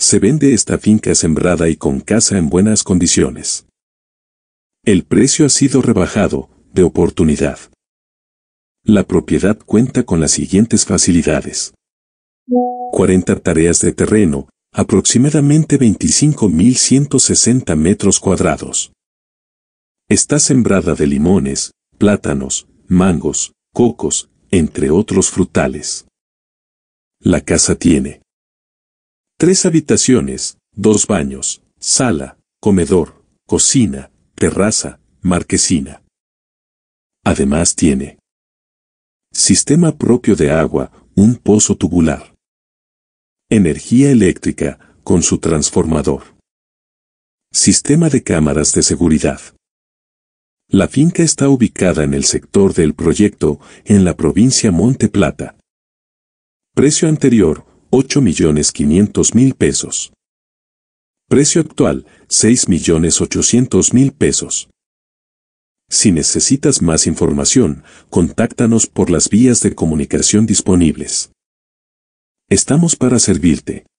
Se vende esta finca sembrada y con casa en buenas condiciones. El precio ha sido rebajado, de oportunidad. La propiedad cuenta con las siguientes facilidades. 40 tareas de terreno, aproximadamente 25.160 metros cuadrados. Está sembrada de limones, plátanos, mangos, cocos, entre otros frutales. La casa tiene Tres habitaciones, dos baños, sala, comedor, cocina, terraza, marquesina. Además tiene sistema propio de agua, un pozo tubular. Energía eléctrica, con su transformador. Sistema de cámaras de seguridad. La finca está ubicada en el sector del proyecto, en la provincia Monte Plata. Precio anterior, 8.500.000 pesos. Precio actual, 6.800.000 pesos. Si necesitas más información, contáctanos por las vías de comunicación disponibles. Estamos para servirte.